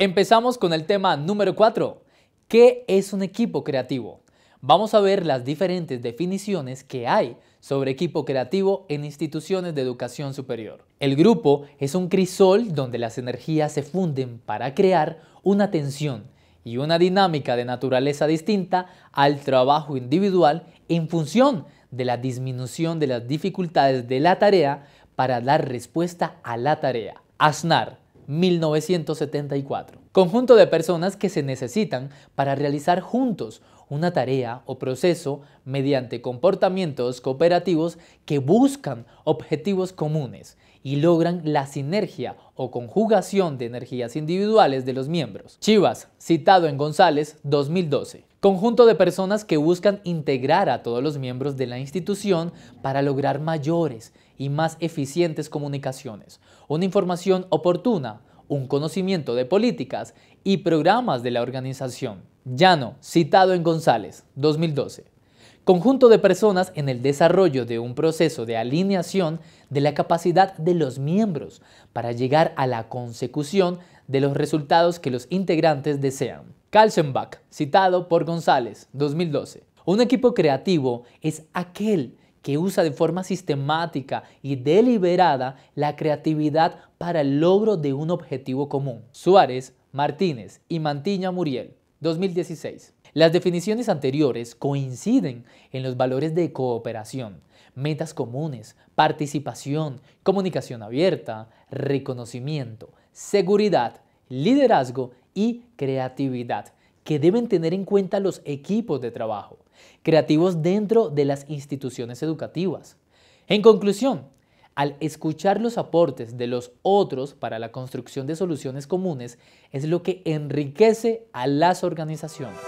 Empezamos con el tema número 4. ¿Qué es un equipo creativo? Vamos a ver las diferentes definiciones que hay sobre equipo creativo en instituciones de educación superior. El grupo es un crisol donde las energías se funden para crear una tensión y una dinámica de naturaleza distinta al trabajo individual en función de la disminución de las dificultades de la tarea para dar respuesta a la tarea. Aznar, 1974. Conjunto de personas que se necesitan para realizar juntos una tarea o proceso mediante comportamientos cooperativos que buscan objetivos comunes y logran la sinergia o conjugación de energías individuales de los miembros. Chivas, citado en González 2012. Conjunto de personas que buscan integrar a todos los miembros de la institución para lograr mayores y más eficientes comunicaciones, una información oportuna, un conocimiento de políticas y programas de la organización. Llano, citado en González, 2012. Conjunto de personas en el desarrollo de un proceso de alineación de la capacidad de los miembros para llegar a la consecución de los resultados que los integrantes desean. Kalsenbach, citado por González, 2012. Un equipo creativo es aquel que usa de forma sistemática y deliberada la creatividad para el logro de un objetivo común. Suárez, Martínez y Mantiña Muriel, 2016. Las definiciones anteriores coinciden en los valores de cooperación, metas comunes, participación, comunicación abierta, reconocimiento, seguridad, liderazgo y creatividad que deben tener en cuenta los equipos de trabajo, creativos dentro de las instituciones educativas. En conclusión, al escuchar los aportes de los otros para la construcción de soluciones comunes es lo que enriquece a las organizaciones.